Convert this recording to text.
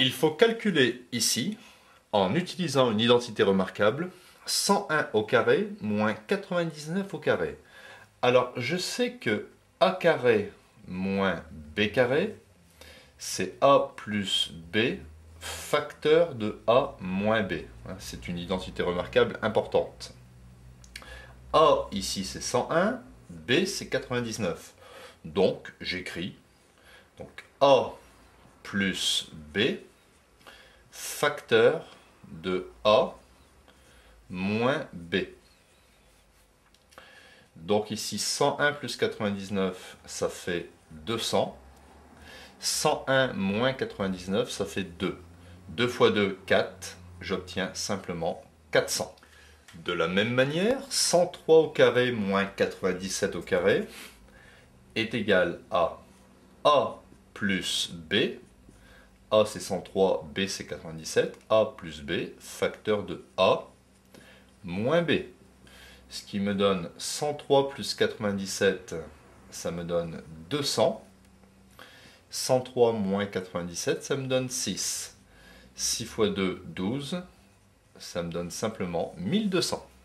Il faut calculer ici, en utilisant une identité remarquable, 101 au carré moins 99 au carré. Alors je sais que a carré moins b carré, c'est a plus b facteur de a moins b. Hein, c'est une identité remarquable importante. a ici c'est 101, b c'est 99. Donc j'écris donc a plus b facteur de A moins B. Donc ici, 101 plus 99, ça fait 200. 101 moins 99, ça fait 2. 2 fois 2, 4. J'obtiens simplement 400. De la même manière, 103 au carré moins 97 au carré est égal à A plus B a c'est 103, B c'est 97, A plus B, facteur de A moins B. Ce qui me donne 103 plus 97, ça me donne 200. 103 moins 97, ça me donne 6. 6 fois 2, 12. Ça me donne simplement 1200.